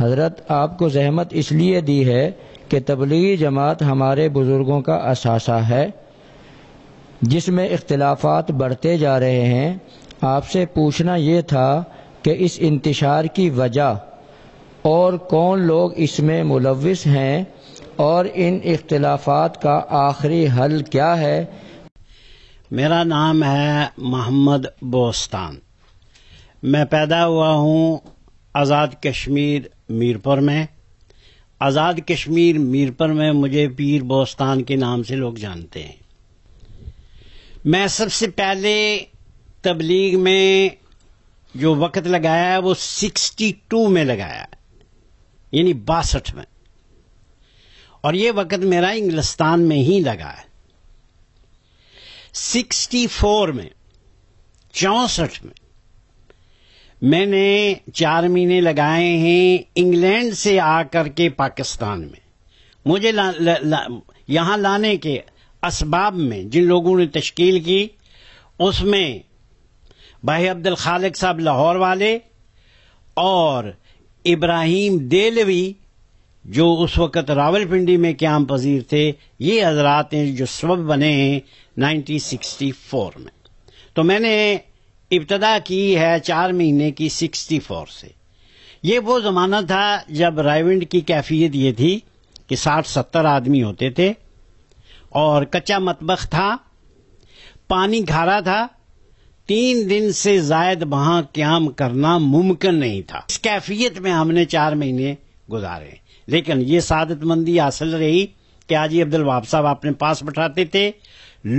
हजरत आपको जहमत इसलिए दी है कि तबलीगी जमात हमारे बुजुर्गों का असासा है जिसमें इख्तलाफात बढ़ते जा रहे हैं आपसे पूछना ये था कि इस इंतशार की वजह और कौन लोग इसमें मुलविस हैं और इन इख्तलाफात का आखिरी हल क्या है मेरा नाम है मोहम्मद बोस्तान मैं पैदा हुआ हूँ आज़ाद कश्मीर मीरपुर में आज़ाद कश्मीर मीरपुर में मुझे पीर बोस्तान के नाम से लोग जानते हैं मैं सबसे पहले तबलीग में जो वक्त लगाया है वो टू में लगाया यानी बासठ में और ये वक्त मेरा इंग्लिस्तान में ही लगा है सिक्सटी फोर में चौसठ में मैंने चार महीने लगाए हैं इंग्लैंड से आकर के पाकिस्तान में मुझे ला, ला, ला, यहां लाने के असबाब में जिन लोगों ने तश्कील की उसमें भाई अब्दुल खालिक साहब लाहौर वाले और इब्राहिम देलवी जो उस वक्त रावलपिंडी में क्याम पजीर थे ये हजरात हैं जो सब बने हैं 1964 में तो मैंने इब्तदा की है चार महीने की सिक्सटी फोर से ये वो ज़माना था जब रायविंड की कैफियत ये थी कि साठ सत्तर आदमी होते थे और कच्चा मतबख था पानी घारा था तीन दिन से जायद वहां क्याम करना मुमकिन नहीं था इस कैफियत में हमने चार महीने गुजारे लेकिन ये सादतमंदी हासिल रही कि आज ही अब्दुल वाब साहब अपने पास बैठाते थे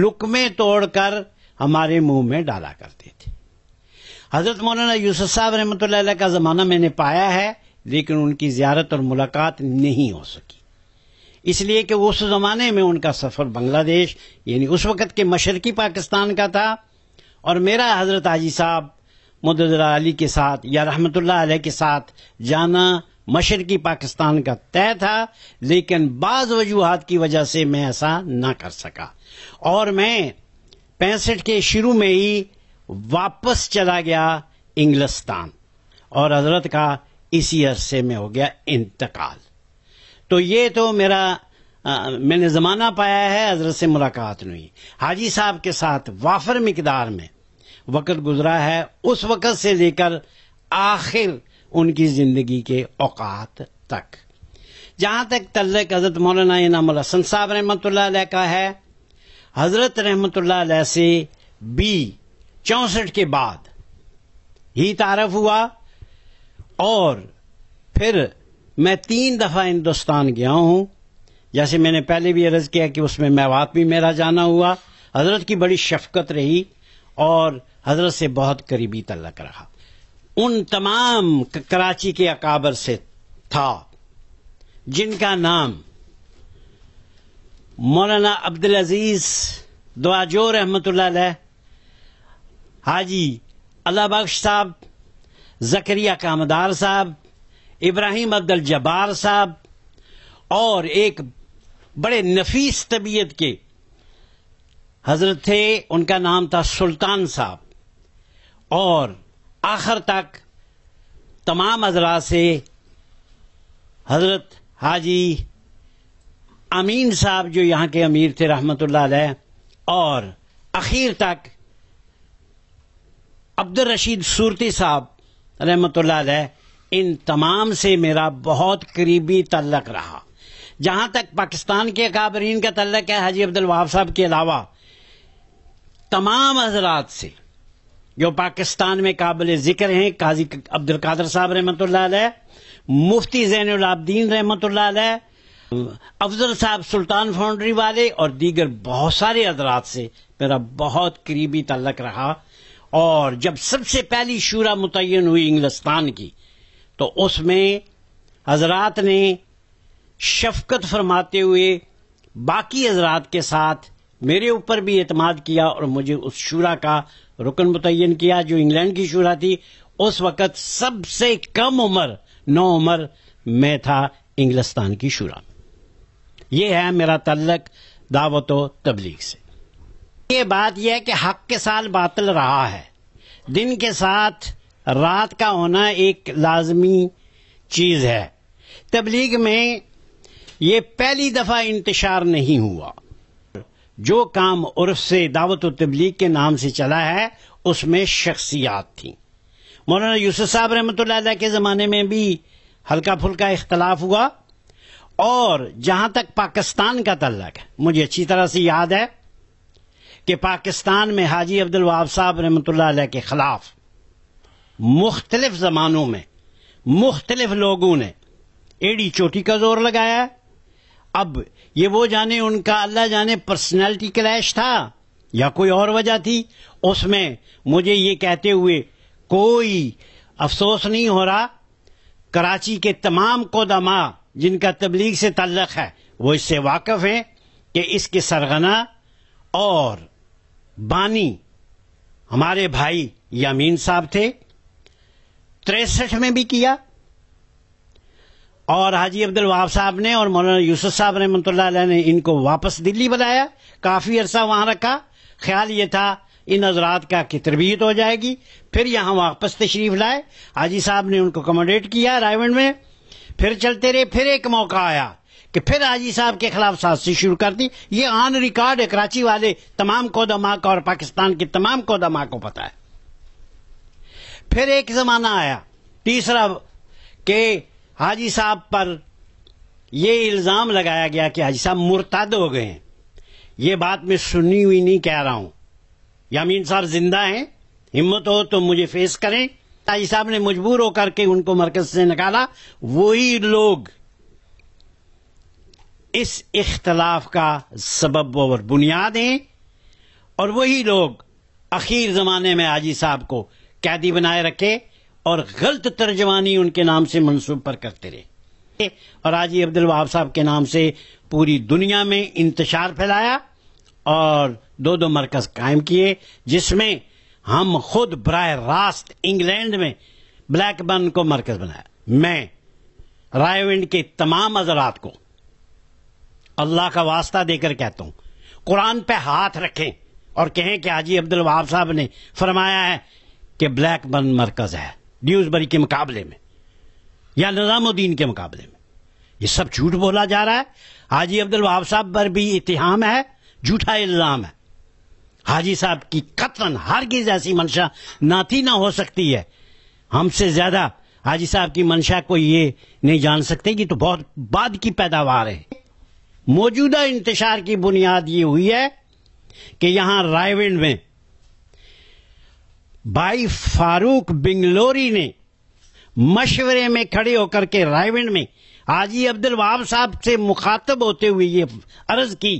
लुकमे तोड़कर हमारे मुंह में डाला करते थे हजरत मौलाना यूसुफ साहब रहमत का ज़माना मैंने पाया है लेकिन उनकी ज्यारत और मुलाकात नहीं हो सकी इसलिए कि उस ज़माने में उनका सफ़र बांग्लादेश यानी उस वक़्त के मशरकी पाकिस्तान का था और मेरा हजरत आजी साहब मुद्दा अली के साथ या रहमत आलह के साथ जाना मशरकी पाकिस्तान का तय था लेकिन बाज़ वजूहत की वजह से मैं ऐसा ना कर सका और मैं पैंसठ के शुरू में ही वापस चला गया इंग्लिस्तान और हजरत का इसी अरसे में हो गया इंतकाल तो ये तो मेरा आ, मैंने ज़माना पाया है हजरत से मुलाकात नहीं हाजी साहब के साथ वाफर मकदार में वक़्त गुजरा है उस वक़्त से लेकर आखिर उनकी ज़िंदगी के औकात तक जहां तक तल्लक हज़रत मौलाना इनाम हसन साहब रहमत का है हज़रत रहमत से बी चौसठ के बाद ही तारफ हुआ और फिर मैं तीन दफा हिंदुस्तान गया हूं जैसे मैंने पहले भी अर्ज किया कि उसमें मैवात भी मेरा जाना हुआ हजरत की बड़ी शफकत रही और हजरत से बहुत करीबी तलक रहा उन तमाम कराची के अकाबर से था जिनका नाम मौलाना अब्दुल अजीज दुआजो रहमत हाजी अल्लाह बख्श साहब जकरिया कामदार साहब इब्राहिम अब्दुल जबार साहब और एक बड़े नफीस तबीयत के हजरत थे उनका नाम था सुल्तान साहब और आखिर तक तमाम हजरा से हजरत हाजी अमीन साहब जो यहाँ के अमीर थे रहमत और आखिर तक अब्दुल रशीद सूरती साहब रहमत इन तमाम से मेरा बहुत करीबी तल्लक रहा जहां तक पाकिस्तान के काबरीन का तल्लक है हाजी अब्दुल वहाब साहब के अलावा तमाम हजरात से जो पाकिस्तान में काबिल जिक्र हैं काजी अब्दुल कादर साहब रहमत मुफ्ती जैन जैनलाब्दीन रहमत अफजल साहब सुल्तान फाउंड्री वाले और दीगर बहुत सारे हजरात से मेरा बहुत करीबी तल्लक रहा और जब सबसे पहली शूरा मुतन हुई इंग्लिस्तान की तो उसमें हजरात ने शफकत फरमाते हुए बाकी हजरात के साथ मेरे ऊपर भी एतमाद किया और मुझे उस शूरा का रुकन मुतन किया जो इंग्लैंड की शूरा थी उस वक़्त सबसे कम उम्र नौ उम्र में था इंग्लिस्तान की शूरा यह है मेरा तल्लक दावत तबलीग से ये बात यह है कि हक के साथ बातल रहा है दिन के साथ रात का होना एक लाजमी चीज है तबलीग में ये पहली दफा इंतशार नहीं हुआ जो काम उर्फ से दावत तबलीग के नाम से चला है उसमें शख्सियात थी मौलाना यूसुफ साहब रहमत के ज़माने में भी हल्का फुल्का इख्तलाफ हुआ और जहां तक पाकिस्तान का तल्लक है मुझे अच्छी तरह से याद है कि पाकिस्तान में हाजी अब्दुल वहाब साहब रमत के खिलाफ मुख्तलिफ जमानों में मुख्तलिफ लोगों ने एड़ी चोटी का जोर लगाया अब ये वो जाने उनका अल्लाह जाने पर्सनैलिटी क्लैश था या कोई और वजह थी उसमें मुझे ये कहते हुए कोई अफसोस नहीं हो रहा कराची के तमाम कोदमा जिनका तबलीग से तल्लक है वो इससे वाकफ है कि इसके सरगना और बानी हमारे भाई यामीन साहब थे तिरसठ में भी किया और हाजी अब्दुल वाब साहब ने और मौलाना यूसुफ साहब मंत्रालय ने इनको वापस दिल्ली बुलाया काफ़ी अरसा वहां रखा ख्याल ये था इन हजरात का कि तरबियत हो जाएगी फिर यहां वापस तशरीफ लाए हाजी साहब ने उनको कमोडेट किया रायवंड में फिर चलते रहे फिर एक मौका आया कि फिर आजी साहब के खिलाफ साजिश शुरू कर दी ये ऑन रिकॉर्ड है कराची वाले तमाम कोदमा को और पाकिस्तान के तमाम कोदमा को पता है फिर एक जमाना आया तीसरा कि हाजी साहब पर यह इल्जाम लगाया गया कि हाजी साहब मुर्ताद हो गए हैं ये बात मैं सुनी हुई नहीं कह रहा हूं यामीन साहब जिंदा हैं हिम्मत हो तो मुझे फेस करें हाजी साहब ने मजबूर होकर के उनको मरकज से निकाला वही लोग इस इख्तलाफ का सबब और बुनियाद हैं और वही लोग आखिर ज़माने में आजी साहब को कैदी बनाए रखे और गलत तर्जमानी उनके नाम से मनसूब पर करते रहे और आजी अब्दुल वहाब साहब के नाम से पूरी दुनिया में इंतजार फैलाया और दो दो मरकज कायम किए जिसमें हम खुद बरह रास्त इंग्लैंड में ब्लैकबर्न को मरकज बनाया मैं रायविंड के तमाम अजरात को अल्लाह का वास्ता देकर कहता हूं कुरान पे हाथ रखें और कहें कि हाजी अब्दुल वहाब साहब ने फरमाया है कि ब्लैक बन मरकज है बरी के मुकाबले में या निज़ामुद्दीन के मुकाबले में ये सब झूठ बोला जा रहा है हाजी अब्दुल वहाब साहब पर भी इतिहाम है झूठा इल्ज़ाम है हाजी साहब की कतरन हरगिज ऐसी मंशा ना थी ना हो सकती है हमसे ज्यादा हाजी साहब की मंशा को ये नहीं जान सकते कि तो बहुत बाद की पैदावार है मौजूदा इंतजार की बुनियाद ये हुई है कि यहां रायविंड में भाई फारूक बिंगलोरी ने मशवरे में खड़े होकर के रायविंड में आजी अब्दुल वहाब साहब से मुखातब होते हुए ये अर्ज की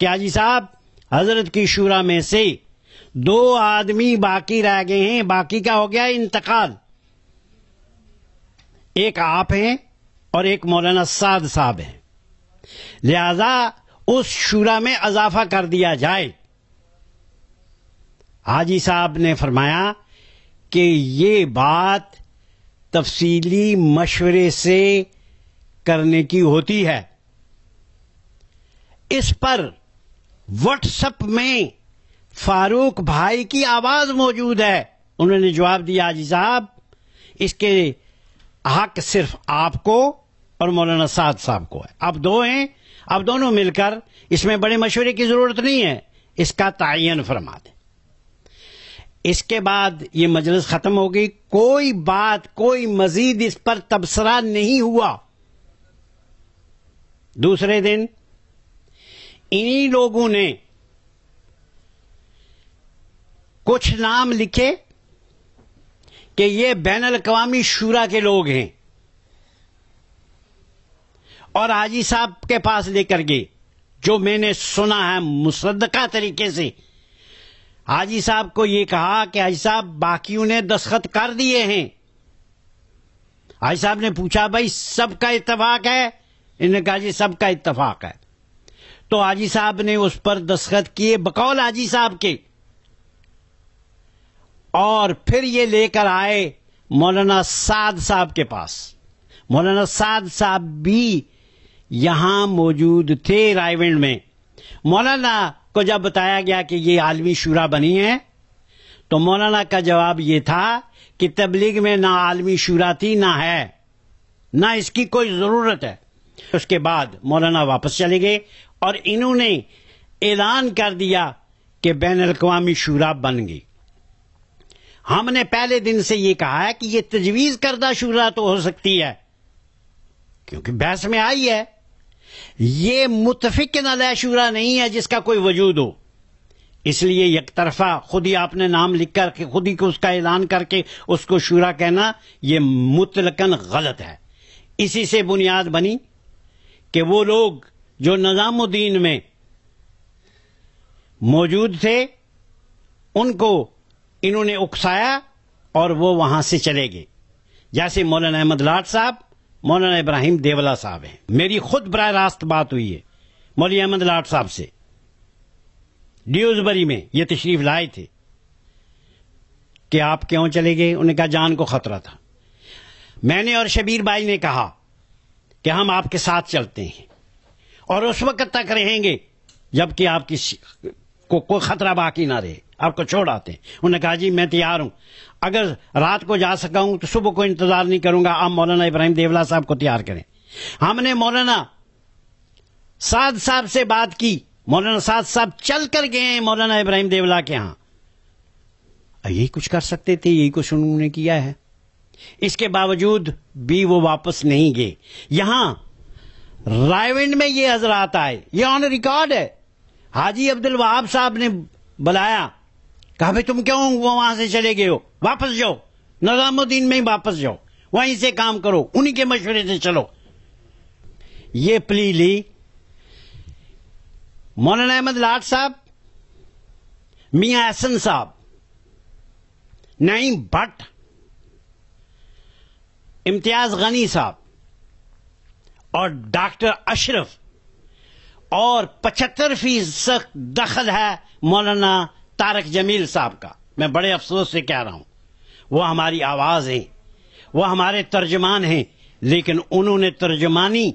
कि आजी साहब हजरत की शूरा में से दो आदमी बाकी रह गए हैं बाकी का हो गया इंतकाल एक आप हैं और एक मौलाना साद साहब हैं लिहाजा उस शुरा में अजाफा कर दिया जाए हाजी साहब ने फरमाया कि ये बात तफसीली मशवरे से करने की होती है इस पर व्हाट्सएप में फारूक भाई की आवाज मौजूद है उन्होंने जवाब दिया हाजी साहब इसके हक सिर्फ आपको और मौलाना साद साहब को है आप दो हैं अब दोनों मिलकर इसमें बड़े मशवरे की जरूरत नहीं है इसका तयन फरमा दें इसके बाद ये मजलिस खत्म हो गई कोई बात कोई मजीद इस पर तबसरा नहीं हुआ दूसरे दिन इन्हीं लोगों ने कुछ नाम लिखे कि ये बैन अवी शूरा के लोग हैं और हाजी साहब के पास लेकर गए जो मैंने सुना है मुसदका तरीके से हाजी साहब को ये कहा कि हाजी साहब बाकी ने दस्खत कर दिए हैं हाजी साहब ने पूछा भाई सबका इतफाक है इन्होंने कहा जी सबका इतफाक है तो हाजी साहब ने उस पर दस्खत किए बकौल हाजी साहब के और फिर ये लेकर आए मौलाना साद साहब के पास मौलाना साद साहब भी यहां मौजूद थे रायवेंड में मौलाना को जब बताया गया कि ये आलमी शूरा बनी है तो मौलाना का जवाब ये था कि तबलीग में ना आलमी शूरा थी ना है ना इसकी कोई जरूरत है उसके बाद मौलाना वापस चले गए और इन्होंने ऐलान कर दिया कि बैन अवी शूरा बन गई हमने पहले दिन से ये कहा है कि ये तजवीज करदा शूरा तो हो सकती है क्योंकि बहस में आई है ये मुतफिक नलैशुरा नहीं है जिसका कोई वजूद हो इसलिए एक तरफा खुद ही आपने नाम लिख करके खुद ही उसका ऐलान करके उसको शुरा कहना यह मुतलकन गलत है इसी से बुनियाद बनी कि वो लोग जो निज़ामुद्दीन में मौजूद थे उनको इन्होंने उकसाया और वो वहां से चले गए जैसे मौलाना अहमद लाट साहब मौलाना इब्राहिम देवला साहब हैं मेरी खुद बरा रास्त बात हुई है मौली अहमद लाट साहब से ड्यूजबरी में ये तशरीफ लाए थे कि आप क्यों चले गए उन्हें कहा जान को खतरा था मैंने और शबीर भाई ने कहा कि हम आपके साथ चलते हैं और उस वक्त तक रहेंगे जबकि आपकी को कोई खतरा बाकी ना रहे आपको छोड़ आते हैं उन्होंने कहा जी मैं तैयार हूं अगर रात को जा सका हूं तो सुबह को इंतजार नहीं करूंगा आप मौलाना इब्राहिम देवला साहब को तैयार करें हमने मौलाना साद साहब से बात की मौलाना साद साहब चल कर गए हैं मौलाना इब्राहिम देवला के यहां यही कुछ कर सकते थे यही कुछ उन्होंने किया है इसके बावजूद भी वो वापस नहीं गए यहां रायविंड में ये हजरात आए ये ऑन रिकॉर्ड है हाजी अब्दुल वहाब साहब ने बुलाया कहा भाई तुम क्यों वहां से चले गए हो वापस जाओ नजामुद्दीन में ही वापस जाओ वहीं से काम करो उन्हीं के मशवरे से चलो ये प्ली ली मौलाना अहमद लाट साहब मियां एहसन साहब नईम भट्ट इम्तियाज गनी साहब और डॉक्टर अशरफ और पचहत्तर फीसद दखल है मौलाना तारक जमील साहब का मैं बड़े अफसोस से कह रहा हूं वो हमारी आवाज है वो हमारे तर्जमान हैं लेकिन उन्होंने तर्जमानी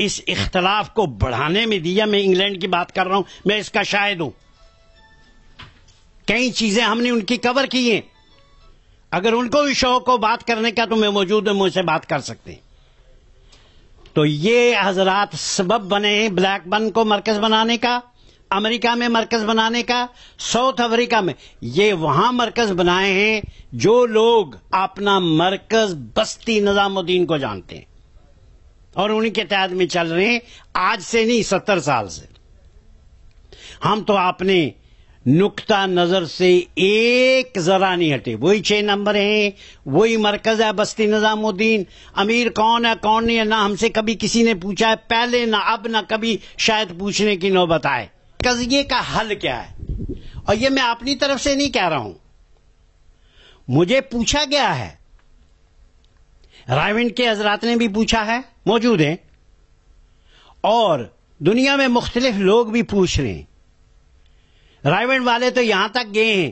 इस इख्तलाफ को बढ़ाने में दिया मैं इंग्लैंड की बात कर रहा हूं मैं इसका शायद हूं कई चीजें हमने उनकी कवर की हैं अगर उनको भी शौक हो बात करने का तो मैं मौजूद हूं मुझसे बात कर सकते हैं तो ये हजरात सबब बने हैं ब्लैक बन को मरकज बनाने का अमेरिका में मरकज बनाने का साउथ अफ्रीका में ये वहां मरकज बनाए हैं जो लोग अपना मरकज बस्ती निजामुद्दीन को जानते हैं और उन्हीं के तहत में चल रहे हैं आज से नहीं सत्तर साल से हम तो आपने नुकता नजर से एक जरा नहीं हटे वही छह नंबर है वही मरकज है बस्ती निजामुद्दीन अमीर कौन है कौन नहीं है ना हमसे कभी किसी ने पूछा है पहले ना अब ना कभी शायद पूछने की नौबत आए कजिए का हल क्या है और ये मैं अपनी तरफ से नहीं कह रहा हूं मुझे पूछा गया है रायविंड के हजरात ने भी पूछा है मौजूद हैं और दुनिया में मुख्तलिफ लोग भी पूछ रहे हैं रायविंड वाले तो यहां तक गए हैं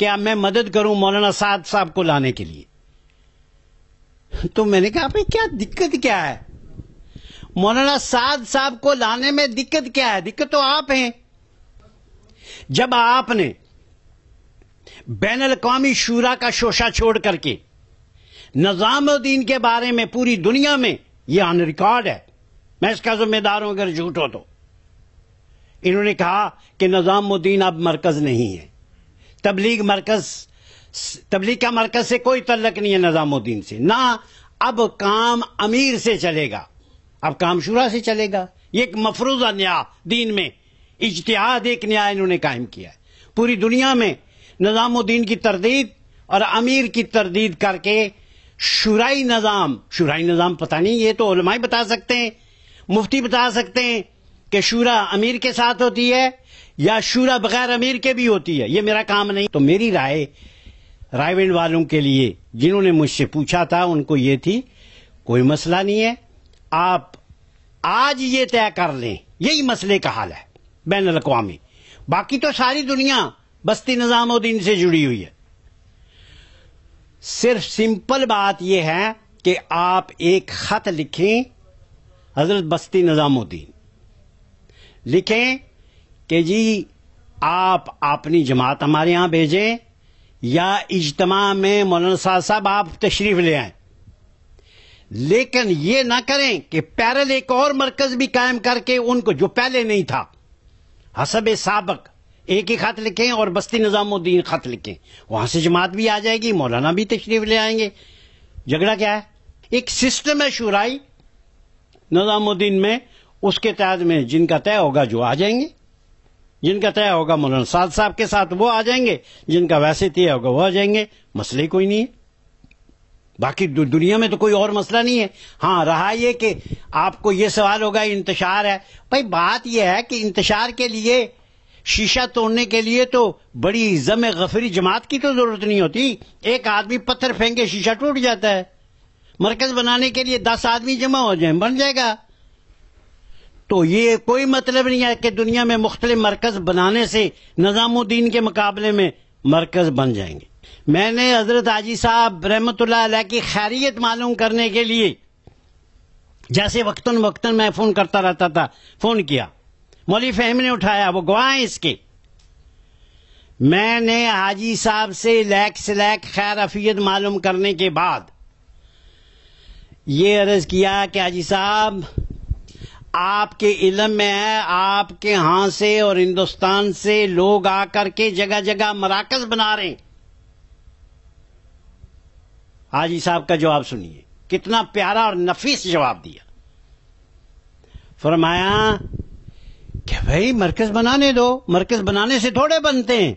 कि अब मैं मदद करूं मौलाना साद साहब को लाने के लिए तो मैंने कहा भाई क्या दिक्कत क्या है मौलाना साद साहब को लाने में दिक्कत क्या है दिक्कत तो आप हैं जब आपने बैन अवी शूरा का शोशा छोड़ करके निजामुद्दीन के बारे में पूरी दुनिया में यह ऑन रिकॉर्ड है मैं इसका जिम्मेदार हूं अगर झूठ हो तो इन्होंने कहा कि निजामुद्दीन अब मरकज नहीं है तबलीग मरकज तबलीग का मरकज से कोई तल्लक नहीं है निजामुद्दीन से ना अब काम अमीर से चलेगा अब काम शुरा से चलेगा ये एक मफरूजा न्याय दीन में इज्तिहाद एक न्याय इन्होंने कायम किया है पूरी दुनिया में निज़ामुद्दीन की तरदीद और अमीर की तरदीद करके शुराई निज़ाम शुराई निज़ाम पता नहीं ये तो उलमाई बता सकते हैं मुफ्ती बता सकते हैं कि शूरा अमीर के साथ होती है या शूरा बगैर अमीर के भी होती है ये मेरा काम नहीं तो मेरी राय रायविंड वालों के लिए जिन्होंने मुझसे पूछा था उनको ये थी कोई मसला नहीं है आप आज ये तय कर लें यही मसले का हाल है बैन अवी बाकी तो सारी दुनिया बस्ती निजामुद्दीन से जुड़ी हुई है सिर्फ सिंपल बात यह है कि आप एक खत लिखें हजरत बस्ती निजामुद्दीन लिखें कि जी आप अपनी जमात हमारे यहां भेजें या इजतमा में मौलाना साहब साहब आप तशरीफ ले आए लेकिन ये ना करें कि पैरल एक और मरकज भी कायम करके उनको जो पहले नहीं था हसब सबक एक ही खत लिखें और बस्ती निज़ामुद्दीन खत लिखें वहां से जमात भी आ जाएगी मौलाना भी तशरीफ ले आएंगे झगड़ा क्या है एक सिस्टम है शुराई निज़ामुद्दीन में उसके तहत में जिनका तय होगा जो आ जाएंगे जिनका तय होगा मौलाना साद साहब के साथ वो आ जाएंगे जिनका वैसे तय होगा वो आ जाएंगे मसले कोई नहीं है बाकी दु, दुनिया में तो कोई और मसला नहीं है हाँ रहा ये कि आपको ये सवाल होगा इंतजार है भाई बात यह है कि इंतजार के लिए शीशा तोड़ने के लिए तो बड़ी जम गफरी जमात की तो जरूरत नहीं होती एक आदमी पत्थर फेंके शीशा टूट जाता है मरकज बनाने के लिए दस आदमी जमा हो जाए बन जाएगा तो ये कोई मतलब नहीं है कि दुनिया में मुख्तलि मरकज बनाने से निजामुद्दीन के मुकाबले में मरकज बन जाएंगे मैंने हजरत आजी साहब रहमतुल्ला की खैरियत मालूम करने के लिए जैसे वक्तन वक्तन मैं फोन करता रहता था फोन किया मौली फहम ने उठाया वो गवाह है इसके मैंने हाजी साहब से लैक से लैक खैर अफियत मालूम करने के बाद ये अर्ज किया कि हाजी साहब आपके इलम में है आपके यहां से और हिंदुस्तान से लोग आकर के जगह जगह मराकज बना रहे हैं हाजी साहब का जवाब सुनिए कितना प्यारा और नफीस जवाब दिया फरमाया कि भाई मरकज बनाने दो मरकज बनाने से थोड़े बनते हैं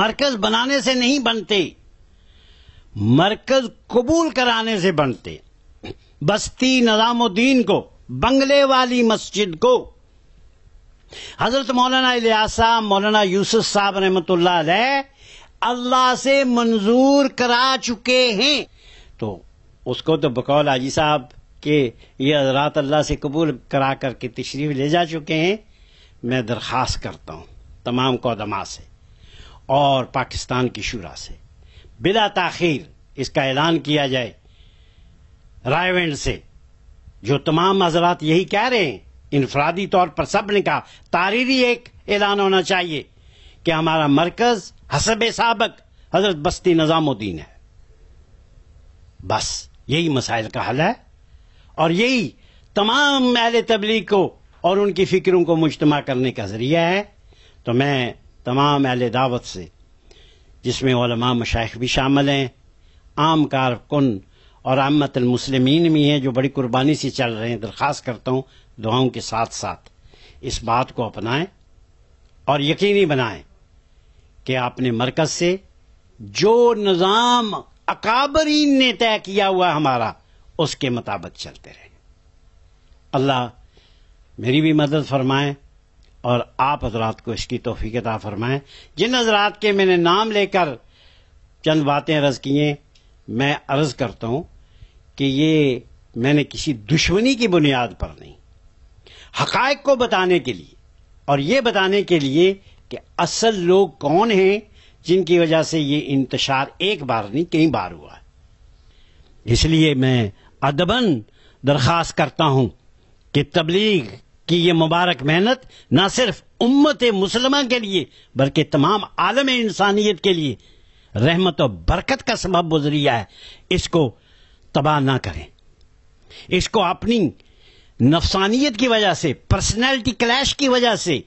मरकज बनाने से नहीं बनते मरकज कबूल कराने से बनते बस्ती नजामुद्दीन को बंगले वाली मस्जिद को हजरत मौलाना इलियासा मौलाना यूसुफ साहब रहमत अल्लाह से मंजूर करा चुके हैं तो उसको तो बकौल आजी साहब के ये हजरात अल्लाह से कबूल करा करके तशरीफ ले जा चुके हैं मैं दरख्वास्त करता हूँ तमाम कौदमा से और पाकिस्तान की शुरा से बिला तखिर इसका ऐलान किया जाए रायवेंड से जो तमाम हजरात यही कह रहे हैं इनफरादी तौर पर सबने कहा तारीरी एक ऐलान होना चाहिए कि हमारा मरकज़ हसब सबक हजरत बस्ती निज़ामुद्दीन है बस यही मसाइल का हल है और यही तमाम अहल तबलीग को और उनकी फिक्रों को मुजतम करने का जरिया है तो मैं तमाम अहल दावत से जिसमें ओलमा मशाइ भी शामिल हैं आम कारकुन और आमत भी हैं जो बड़ी कुर्बानी से चल रहे हैं दरख्वास्त करता हूँ दुआओं के साथ साथ इस बात को अपनाएं और यकीनी बनाएं कि आपने मरकज से जो निज़ाम अकाबरीन ने तय किया हुआ हमारा उसके मुताबिक चलते रहे अल्लाह मेरी भी मदद फरमाएं और आप हजरात को इसकी तोफीकता फरमाए फरमाएं जिन हजरात के मैंने नाम लेकर चंद बातें अर्ज किए मैं अर्ज करता हूं कि ये मैंने किसी दुश्मनी की बुनियाद पर नहीं हकायक को बताने के लिए और ये बताने के लिए कि असल लोग कौन हैं जिनकी वजह से ये इंतजार एक बार नहीं कई बार हुआ इसलिए मैं अदबन दरख्वास्त करता हूं कि तबलीग की ये मुबारक मेहनत न सिर्फ उम्मत मुसलमान के लिए बल्कि तमाम आलम इंसानियत के लिए रहमत और बरकत का सबब जरिया है इसको तबाह ना करें इसको अपनी नफसानियत की वजह से पर्सनैलिटी क्लैश की वजह से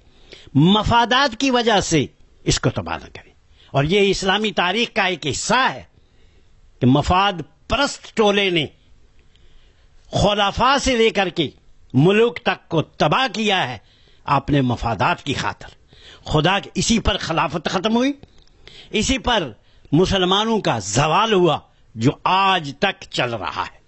मफादात की वजह से इसको तबाह न करें और ये इस्लामी तारीख का एक हिस्सा है कि मफाद परस्त टोले ने खुलाफा से लेकर के मुल्क तक को तबाह किया है आपने मफादात की खातर खुदा के इसी पर खिलाफत खत्म हुई इसी पर मुसलमानों का जवाल हुआ जो आज तक चल रहा है